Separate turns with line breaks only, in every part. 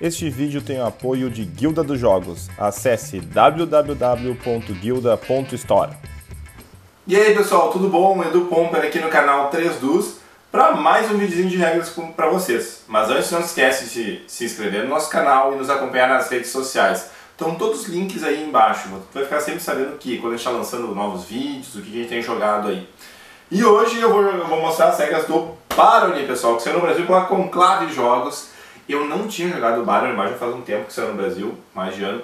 Este vídeo tem o apoio de Guilda dos Jogos. Acesse www.guilda.store. E aí pessoal, tudo bom? Edu Pomper aqui no canal 3Dus para mais um videozinho de regras para vocês. Mas antes não esquece de se inscrever no nosso canal e nos acompanhar nas redes sociais. Estão todos os links aí embaixo, tu vai ficar sempre sabendo o que, quando a gente está lançando novos vídeos, o que a gente tem jogado aí. E hoje eu vou, eu vou mostrar as regras do Barony, pessoal, que saiu no Brasil a Conclave Jogos eu não tinha jogado Battle Bar já faz um tempo que saiu no Brasil, mais de ano.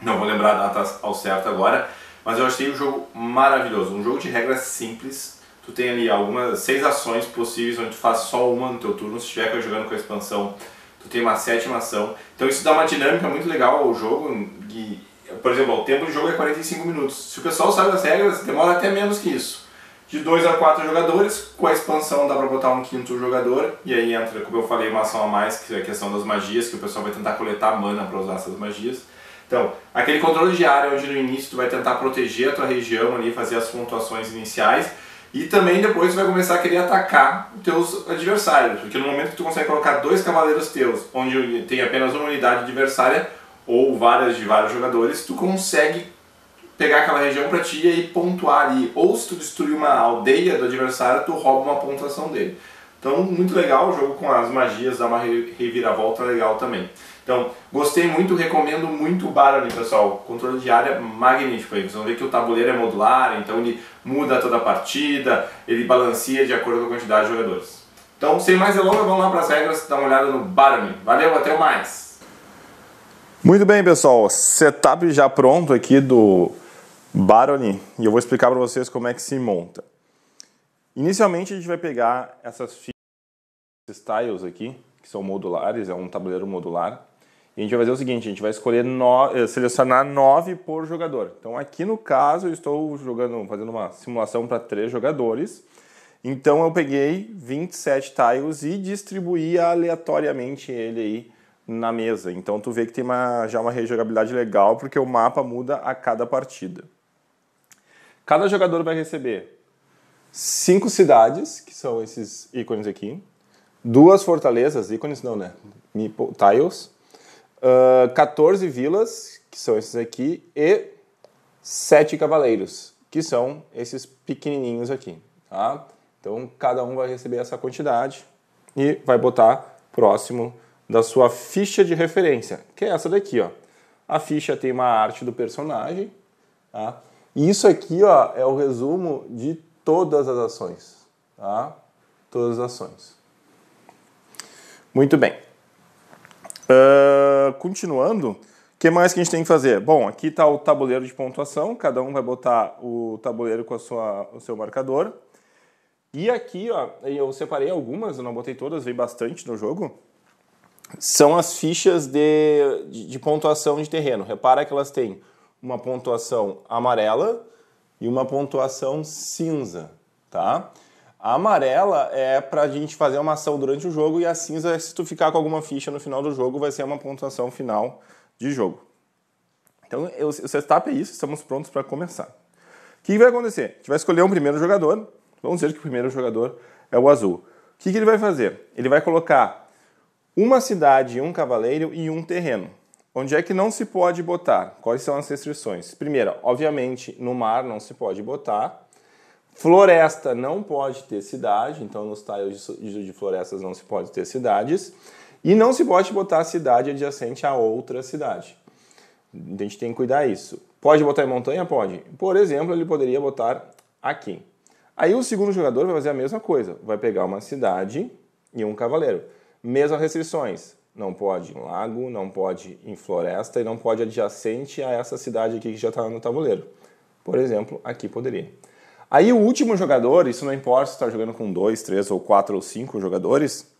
Não vou lembrar a data ao certo agora, mas eu achei o um jogo maravilhoso. Um jogo de regras simples. Tu tem ali algumas seis ações possíveis onde tu faz só uma no teu turno, se estiver jogando com a expansão, tu tem uma sétima ação. Então isso dá uma dinâmica muito legal ao jogo e, por exemplo, o tempo de jogo é 45 minutos. Se o pessoal sabe as regras, demora até menos que isso de 2 a 4 jogadores, com a expansão dá para botar um quinto jogador, e aí entra, como eu falei, uma ação a mais, que é a questão das magias, que o pessoal vai tentar coletar mana para usar essas magias. Então, aquele controle de área onde no início tu vai tentar proteger a tua região ali, fazer as pontuações iniciais, e também depois tu vai começar a querer atacar os teus adversários, porque no momento que tu consegue colocar dois cavaleiros teus, onde tem apenas uma unidade adversária, ou várias de vários jogadores, tu consegue pegar aquela região para ti e pontuar ali. Ou se tu destruir uma aldeia do adversário, tu rouba uma pontuação dele. Então, muito legal o jogo com as magias, dá uma reviravolta legal também. Então, gostei muito, recomendo muito o Barony, pessoal. Controle de área magnífico aí. Vocês vão ver que o tabuleiro é modular, então ele muda toda a partida, ele balanceia de acordo com a quantidade de jogadores. Então, sem mais delongas, vamos lá para as regras, dar uma olhada no Barony. Valeu, até mais! Muito bem, pessoal. Setup já pronto aqui do Baroni, e eu vou explicar para vocês como é que se monta. Inicialmente a gente vai pegar essas fichas tiles aqui, que são modulares, é um tabuleiro modular, e a gente vai fazer o seguinte, a gente vai escolher no... Eh, selecionar nove por jogador. Então aqui no caso eu estou jogando, fazendo uma simulação para três jogadores, então eu peguei 27 tiles e distribuí aleatoriamente ele aí na mesa. Então tu vê que tem uma, já uma rejogabilidade legal, porque o mapa muda a cada partida. Cada jogador vai receber cinco cidades, que são esses ícones aqui, duas fortalezas, ícones não, né? Meeple, tiles, uh, 14 vilas, que são esses aqui, e sete cavaleiros, que são esses pequenininhos aqui, tá? Então, cada um vai receber essa quantidade e vai botar próximo da sua ficha de referência, que é essa daqui, ó. A ficha tem uma arte do personagem, tá? E isso aqui ó, é o resumo de todas as ações. Tá? Todas as ações. Muito bem. Uh, continuando, o que mais que a gente tem que fazer? Bom, aqui está o tabuleiro de pontuação, cada um vai botar o tabuleiro com a sua, o seu marcador. E aqui, ó, eu separei algumas, eu não botei todas, veio bastante no jogo. São as fichas de, de, de pontuação de terreno. Repara que elas têm uma pontuação amarela e uma pontuação cinza, tá? A amarela é para a gente fazer uma ação durante o jogo e a cinza é se tu ficar com alguma ficha no final do jogo, vai ser uma pontuação final de jogo. Então, o setup é isso, estamos prontos para começar. O que vai acontecer? A gente vai escolher um primeiro jogador, vamos dizer que o primeiro jogador é o azul. O que, que ele vai fazer? Ele vai colocar uma cidade, um cavaleiro e um terreno. Onde é que não se pode botar? Quais são as restrições? Primeira, obviamente, no mar não se pode botar. Floresta não pode ter cidade, então nos tiles de florestas não se pode ter cidades. E não se pode botar cidade adjacente a outra cidade. A gente tem que cuidar isso. Pode botar em montanha? Pode. Por exemplo, ele poderia botar aqui. Aí o segundo jogador vai fazer a mesma coisa. Vai pegar uma cidade e um cavaleiro. Mesmas restrições não pode em lago, não pode em floresta e não pode adjacente a essa cidade aqui que já está no tabuleiro. Por exemplo, aqui poderia. Aí o último jogador, isso não importa se está jogando com dois, três ou quatro ou cinco jogadores,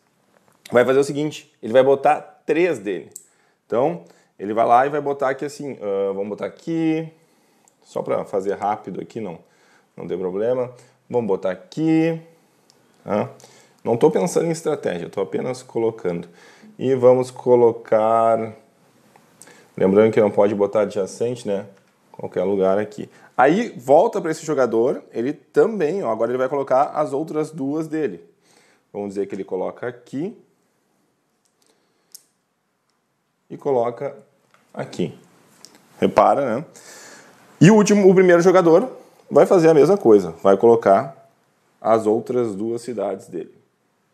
vai fazer o seguinte: ele vai botar três dele. Então ele vai lá e vai botar aqui assim, uh, vamos botar aqui, só para fazer rápido aqui, não, não tem problema. Vamos botar aqui. Uh, não estou pensando em estratégia, estou apenas colocando. E vamos colocar... Lembrando que não pode botar adjacente, né? Qualquer lugar aqui. Aí volta para esse jogador, ele também, ó, agora ele vai colocar as outras duas dele. Vamos dizer que ele coloca aqui e coloca aqui. Repara, né? E o último, o primeiro jogador vai fazer a mesma coisa, vai colocar as outras duas cidades dele,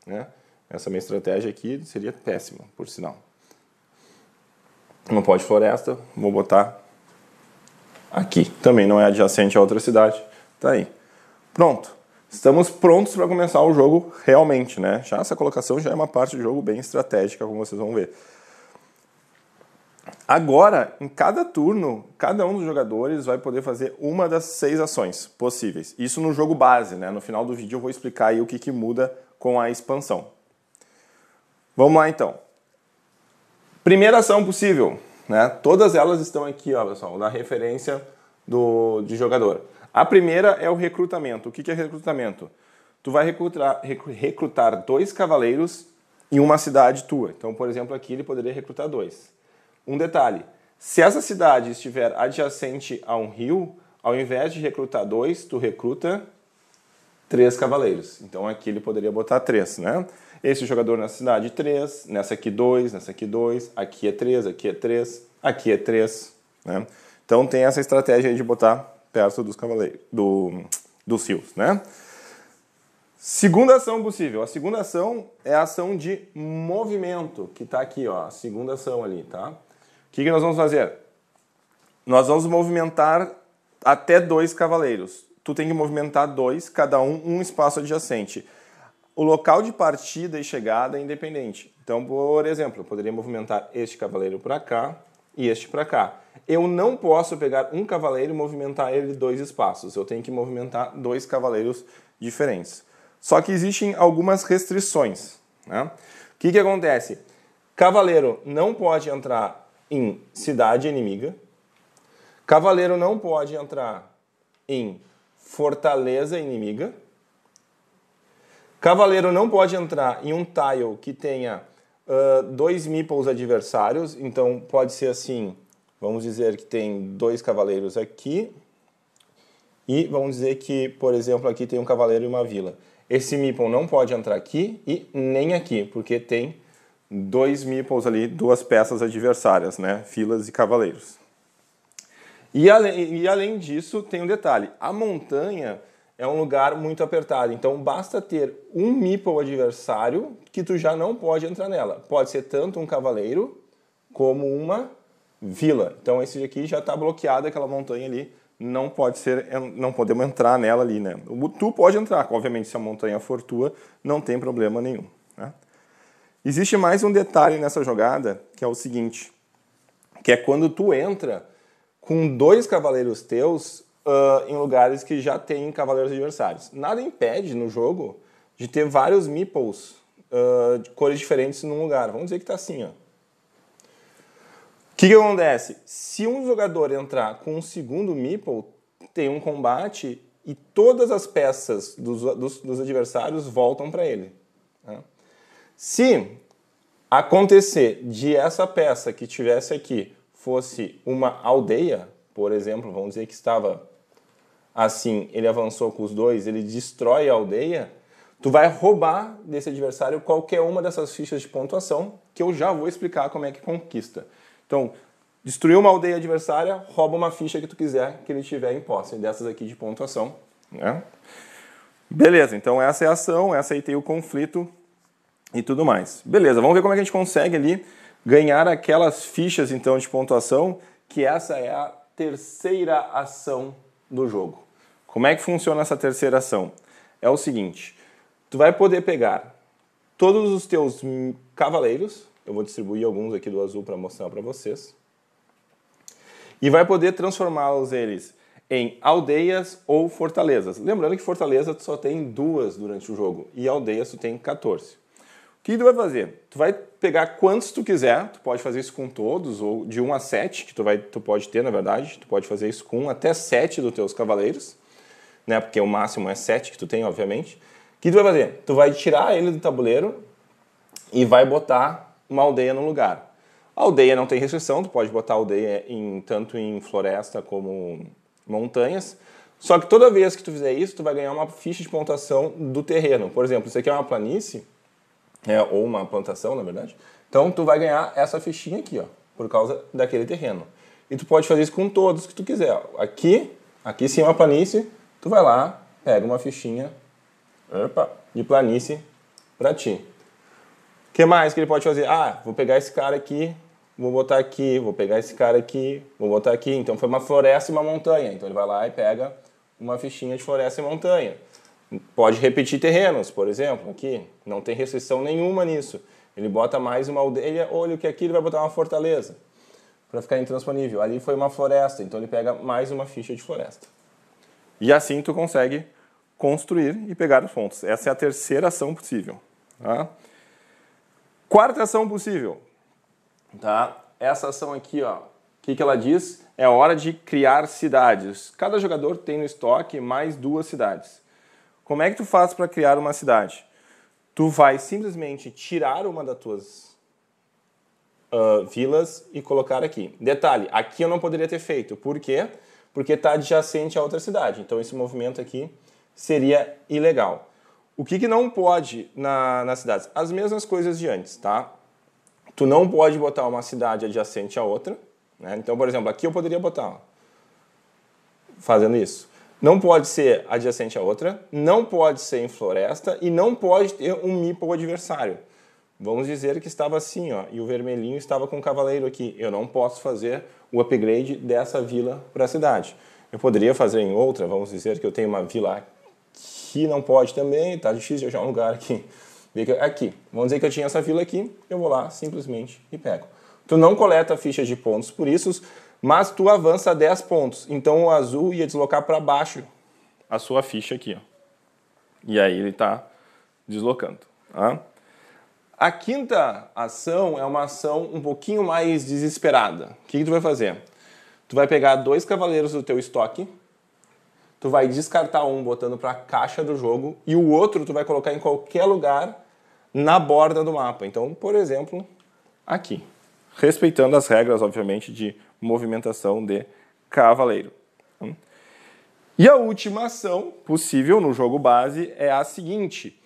né? Essa minha estratégia aqui seria péssima, por sinal. Não pode floresta, vou botar aqui. Também não é adjacente a outra cidade. Tá aí. Pronto. Estamos prontos para começar o jogo realmente, né? Já essa colocação já é uma parte do jogo bem estratégica, como vocês vão ver. Agora, em cada turno, cada um dos jogadores vai poder fazer uma das seis ações possíveis. Isso no jogo base, né? No final do vídeo eu vou explicar aí o que, que muda com a expansão. Vamos lá então. Primeira ação possível, né? Todas elas estão aqui, ó, pessoal, na referência do, de jogador. A primeira é o recrutamento. O que, que é recrutamento? Tu vai recrutar, recrutar dois cavaleiros em uma cidade tua. Então, por exemplo, aqui ele poderia recrutar dois. Um detalhe: se essa cidade estiver adjacente a um rio, ao invés de recrutar dois, tu recruta três cavaleiros. Então aqui ele poderia botar três, né? Esse jogador na cidade, três. Nessa aqui, dois. Nessa aqui, dois. Aqui é três, aqui é três. Aqui é três, né? Então tem essa estratégia de botar perto dos cavaleiros, do, dos rios, né? Segunda ação possível. A segunda ação é a ação de movimento, que está aqui, ó. A segunda ação ali, tá? O que, que nós vamos fazer? Nós vamos movimentar até dois cavaleiros tu tem que movimentar dois, cada um um espaço adjacente. O local de partida e chegada é independente. Então, por exemplo, eu poderia movimentar este cavaleiro para cá e este para cá. Eu não posso pegar um cavaleiro e movimentar ele dois espaços. Eu tenho que movimentar dois cavaleiros diferentes. Só que existem algumas restrições. Né? O que, que acontece? Cavaleiro não pode entrar em cidade inimiga. Cavaleiro não pode entrar em fortaleza inimiga. Cavaleiro não pode entrar em um tile que tenha uh, dois meeples adversários, então pode ser assim, vamos dizer que tem dois cavaleiros aqui, e vamos dizer que, por exemplo, aqui tem um cavaleiro e uma vila. Esse meeple não pode entrar aqui e nem aqui, porque tem dois meeples ali, duas peças adversárias, né? Filas e cavaleiros. E além, e além disso, tem um detalhe: a montanha é um lugar muito apertado. Então basta ter um meeple adversário que tu já não pode entrar nela. Pode ser tanto um cavaleiro como uma vila. Então esse aqui já está bloqueado aquela montanha ali, não pode ser, não podemos entrar nela ali, né? Tu pode entrar, obviamente se a montanha for tua, não tem problema nenhum. Né? Existe mais um detalhe nessa jogada que é o seguinte, que é quando tu entra com dois cavaleiros teus uh, em lugares que já tem cavaleiros adversários. Nada impede no jogo de ter vários meeples uh, de cores diferentes num lugar. Vamos dizer que está assim, ó. O que, que acontece? Se um jogador entrar com um segundo meeple, tem um combate e todas as peças dos, dos, dos adversários voltam para ele. Né? Se acontecer de essa peça que tivesse aqui fosse uma aldeia, por exemplo, vamos dizer que estava assim, ele avançou com os dois, ele destrói a aldeia, tu vai roubar desse adversário qualquer uma dessas fichas de pontuação, que eu já vou explicar como é que conquista. Então, destruiu uma aldeia adversária, rouba uma ficha que tu quiser que ele tiver em posse, dessas aqui de pontuação. Né? Beleza, então essa é a ação, essa aí tem o conflito e tudo mais. Beleza, vamos ver como é que a gente consegue ali ganhar aquelas fichas então de pontuação, que essa é a terceira ação do jogo. Como é que funciona essa terceira ação? É o seguinte, tu vai poder pegar todos os teus cavaleiros, eu vou distribuir alguns aqui do azul para mostrar para vocês, e vai poder transformá-los eles em aldeias ou fortalezas. Lembrando que fortaleza tu só tem duas durante o jogo e aldeias tu tem 14. O que tu vai fazer? Tu vai pegar quantos tu quiser, tu pode fazer isso com todos, ou de 1 a 7, que tu, vai, tu pode ter, na verdade, tu pode fazer isso com até 7 dos teus cavaleiros, né? Porque o máximo é 7 que tu tem, obviamente. O que tu vai fazer? Tu vai tirar ele do tabuleiro e vai botar uma aldeia no lugar. A aldeia não tem restrição, tu pode botar aldeia em, tanto em floresta como montanhas. Só que toda vez que tu fizer isso, tu vai ganhar uma ficha de pontuação do terreno. Por exemplo, isso aqui é uma planície, é, ou uma plantação, na verdade. Então, tu vai ganhar essa fichinha aqui, ó, por causa daquele terreno. E tu pode fazer isso com todos que tu quiser. Aqui, aqui sim é uma planície, tu vai lá, pega uma fichinha opa, de planície para ti. O que mais que ele pode fazer? Ah, vou pegar esse cara aqui, vou botar aqui, vou pegar esse cara aqui, vou botar aqui. Então foi uma floresta e uma montanha. Então ele vai lá e pega uma fichinha de floresta e montanha. Pode repetir terrenos, por exemplo, aqui. Não tem restrição nenhuma nisso. Ele bota mais uma aldeia, é olha o que aqui ele vai botar uma fortaleza para ficar intransponível. Ali foi uma floresta, então ele pega mais uma ficha de floresta. E assim tu consegue construir e pegar pontos, Essa é a terceira ação possível. Tá? Quarta ação possível. Tá? Essa ação aqui, o que, que ela diz? É hora de criar cidades. Cada jogador tem no estoque mais duas cidades. Como é que tu faz para criar uma cidade? Tu vai simplesmente tirar uma das tuas uh, vilas e colocar aqui. Detalhe, aqui eu não poderia ter feito. Por quê? Porque está adjacente a outra cidade. Então esse movimento aqui seria ilegal. O que, que não pode na, nas cidades? As mesmas coisas de antes, tá? Tu não pode botar uma cidade adjacente a outra. Né? Então, por exemplo, aqui eu poderia botar ó, fazendo isso. Não pode ser adjacente a outra, não pode ser em floresta e não pode ter um mipo adversário. Vamos dizer que estava assim, ó, e o vermelhinho estava com o cavaleiro aqui. Eu não posso fazer o upgrade dessa vila para a cidade. Eu poderia fazer em outra, vamos dizer que eu tenho uma vila que não pode também, tá difícil de achar um lugar aqui. Aqui, vamos dizer que eu tinha essa vila aqui, eu vou lá simplesmente e pego. Tu não coleta fichas de pontos, por isso mas tu avança 10 pontos. Então o azul ia deslocar para baixo a sua ficha aqui. Ó. E aí ele está deslocando. Tá? A quinta ação é uma ação um pouquinho mais desesperada. O que, que tu vai fazer? Tu vai pegar dois cavaleiros do teu estoque, tu vai descartar um botando para a caixa do jogo e o outro tu vai colocar em qualquer lugar na borda do mapa. Então, por exemplo, aqui. Respeitando as regras, obviamente, de movimentação de cavaleiro. Hum? E a última ação possível no jogo base é a seguinte.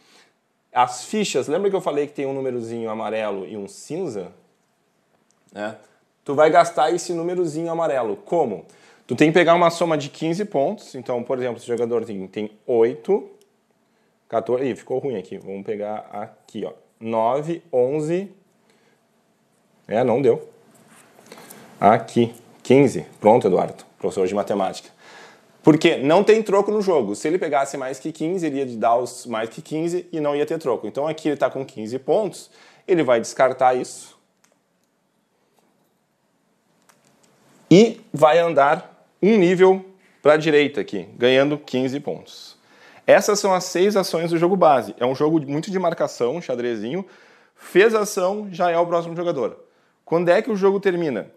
As fichas, lembra que eu falei que tem um númerozinho amarelo e um cinza? Né? Tu vai gastar esse númerozinho amarelo. Como? Tu tem que pegar uma soma de 15 pontos. Então, por exemplo, o jogador tem, tem 8, 14. Ih, ficou ruim aqui. Vamos pegar aqui, ó. 9, 11. É, não deu. Aqui, 15. Pronto, Eduardo, professor de matemática. Porque não tem troco no jogo. Se ele pegasse mais que 15, ele ia dar os mais que 15 e não ia ter troco. Então aqui ele está com 15 pontos, ele vai descartar isso. E vai andar um nível para a direita aqui, ganhando 15 pontos. Essas são as seis ações do jogo base. É um jogo muito de marcação, xadrezinho. Fez a ação, já é o próximo jogador. Quando é que o jogo termina?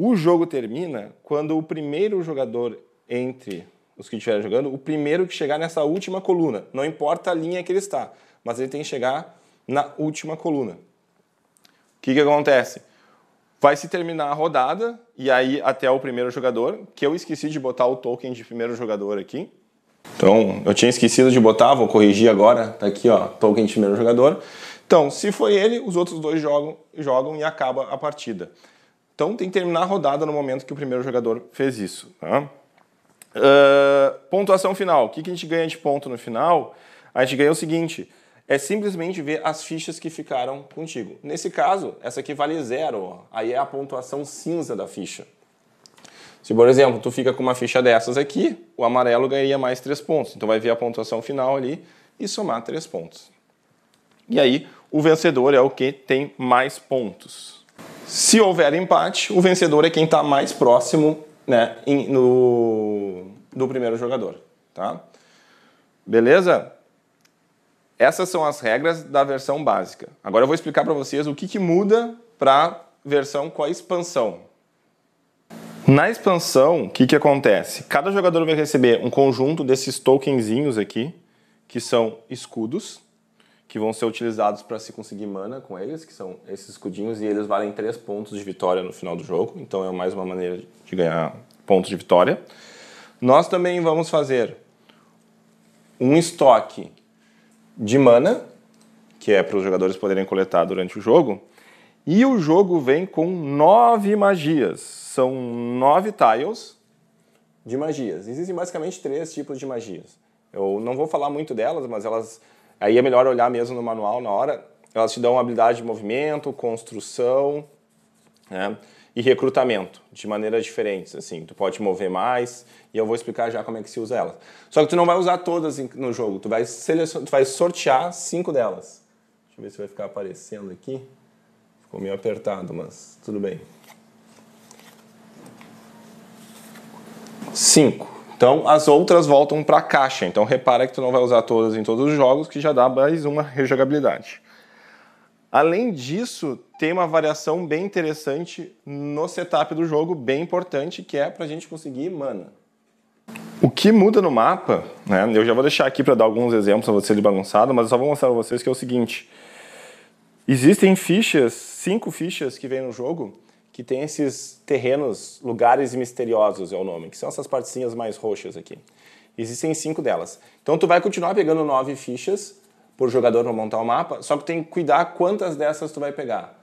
O jogo termina quando o primeiro jogador entre os que estiverem jogando, o primeiro que chegar nessa última coluna, não importa a linha que ele está, mas ele tem que chegar na última coluna. O que, que acontece? Vai se terminar a rodada, e aí até o primeiro jogador, que eu esqueci de botar o token de primeiro jogador aqui. Então, eu tinha esquecido de botar, vou corrigir agora, tá aqui ó, token de primeiro jogador. Então, se foi ele, os outros dois jogam, jogam e acaba a partida. Então tem que terminar a rodada no momento que o primeiro jogador fez isso. Tá? Uh, pontuação final. O que, que a gente ganha de ponto no final? A gente ganha o seguinte: é simplesmente ver as fichas que ficaram contigo. Nesse caso, essa aqui vale zero. Aí é a pontuação cinza da ficha. Se, por exemplo, tu fica com uma ficha dessas aqui, o amarelo ganharia mais três pontos. Então vai ver a pontuação final ali e somar três pontos. E aí, o vencedor é o que tem mais pontos. Se houver empate, o vencedor é quem está mais próximo né, em, no, do primeiro jogador. Tá? Beleza? Essas são as regras da versão básica. Agora eu vou explicar para vocês o que, que muda para a versão com a expansão. Na expansão, o que, que acontece? Cada jogador vai receber um conjunto desses tokenzinhos aqui, que são escudos, que vão ser utilizados para se conseguir mana com eles, que são esses escudinhos, e eles valem 3 pontos de vitória no final do jogo, então é mais uma maneira de ganhar pontos de vitória. Nós também vamos fazer um estoque de mana, que é para os jogadores poderem coletar durante o jogo, e o jogo vem com nove magias. São nove tiles de magias. Existem basicamente três tipos de magias. Eu não vou falar muito delas, mas elas Aí é melhor olhar mesmo no manual na hora. Elas te dão habilidade de movimento, construção né, e recrutamento de maneiras diferentes. Assim, tu pode mover mais e eu vou explicar já como é que se usa elas. Só que tu não vai usar todas no jogo, tu vai, selecion... tu vai sortear cinco delas. Deixa eu ver se vai ficar aparecendo aqui. Ficou meio apertado, mas tudo bem. Cinco. Então as outras voltam para a caixa. Então repara que tu não vai usar todas em todos os jogos, que já dá mais uma rejogabilidade. Além disso, tem uma variação bem interessante no setup do jogo, bem importante, que é para a gente conseguir mana. O que muda no mapa, né? Eu já vou deixar aqui para dar alguns exemplos para você de bagunçado, mas eu só vou mostrar para vocês que é o seguinte: existem fichas, cinco fichas que vem no jogo, que tem esses terrenos, lugares misteriosos é o nome, que são essas partezinhas mais roxas aqui. Existem cinco delas. Então tu vai continuar pegando nove fichas por jogador para montar o mapa, só que tem que cuidar quantas dessas tu vai pegar.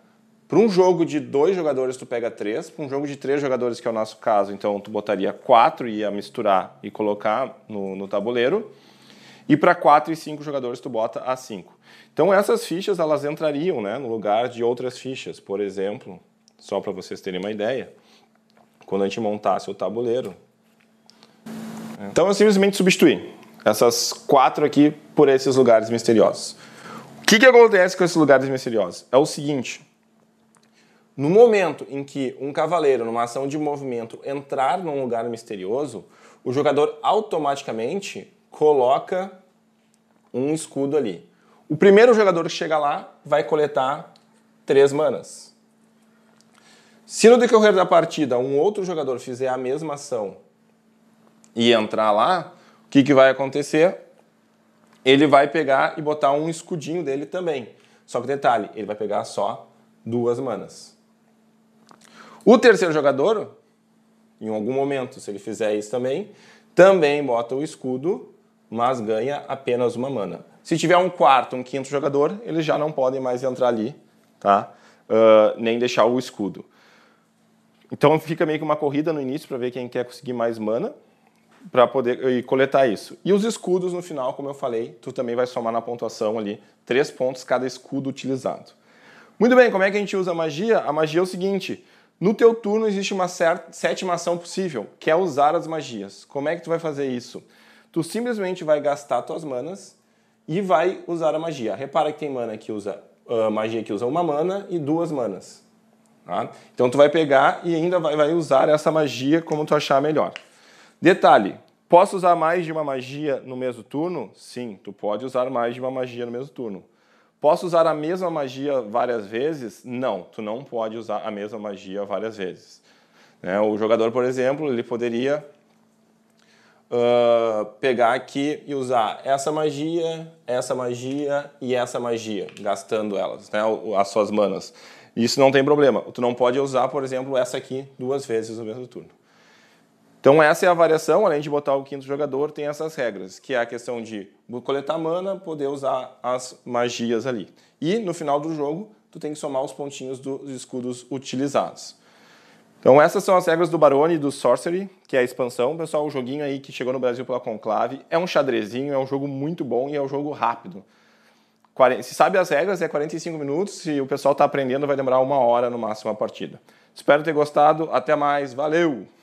Para um jogo de dois jogadores tu pega três, para um jogo de três jogadores que é o nosso caso, então tu botaria quatro e ia misturar e colocar no, no tabuleiro. E para quatro e cinco jogadores tu bota a cinco Então essas fichas elas entrariam né, no lugar de outras fichas. Por exemplo, só para vocês terem uma ideia, quando a gente montasse o tabuleiro. Né? Então eu simplesmente substituí essas quatro aqui por esses lugares misteriosos. O que, que acontece com esses lugares misteriosos? É o seguinte: no momento em que um cavaleiro, numa ação de movimento, entrar num lugar misterioso, o jogador automaticamente coloca um escudo ali. O primeiro jogador que chega lá vai coletar três manas. Se no decorrer da partida um outro jogador fizer a mesma ação e entrar lá, o que, que vai acontecer? Ele vai pegar e botar um escudinho dele também. Só que detalhe, ele vai pegar só duas manas. O terceiro jogador, em algum momento, se ele fizer isso também, também bota o escudo, mas ganha apenas uma mana. Se tiver um quarto, um quinto jogador, eles já não podem mais entrar ali, tá? Uh, nem deixar o escudo. Então fica meio que uma corrida no início para ver quem quer conseguir mais mana para poder e coletar isso. E os escudos no final, como eu falei, tu também vai somar na pontuação ali três pontos cada escudo utilizado. Muito bem, como é que a gente usa a magia? A magia é o seguinte: no teu turno existe uma certa, sétima ação possível, que é usar as magias. Como é que tu vai fazer isso? Tu simplesmente vai gastar tuas manas e vai usar a magia. Repara que tem mana que usa uh, magia que usa uma mana e duas manas. Tá? Então tu vai pegar e ainda vai, vai usar essa magia como tu achar melhor. Detalhe, posso usar mais de uma magia no mesmo turno? Sim, tu pode usar mais de uma magia no mesmo turno. Posso usar a mesma magia várias vezes? Não, tu não pode usar a mesma magia várias vezes. Né? O jogador, por exemplo, ele poderia uh, pegar aqui e usar essa magia, essa magia e essa magia, gastando elas, né? as suas manas. Isso não tem problema. Tu não pode usar, por exemplo, essa aqui duas vezes no mesmo turno. Então essa é a variação, além de botar o quinto jogador, tem essas regras, que é a questão de coletar mana, poder usar as magias ali. E no final do jogo, tu tem que somar os pontinhos dos escudos utilizados. Então essas são as regras do Barone e do Sorcery, que é a expansão. Pessoal, o joguinho aí que chegou no Brasil pela Conclave é um xadrezinho, é um jogo muito bom e é um jogo rápido se sabe as regras, é 45 minutos. Se o pessoal está aprendendo, vai demorar uma hora no máximo a partida. Espero ter gostado. Até mais. Valeu!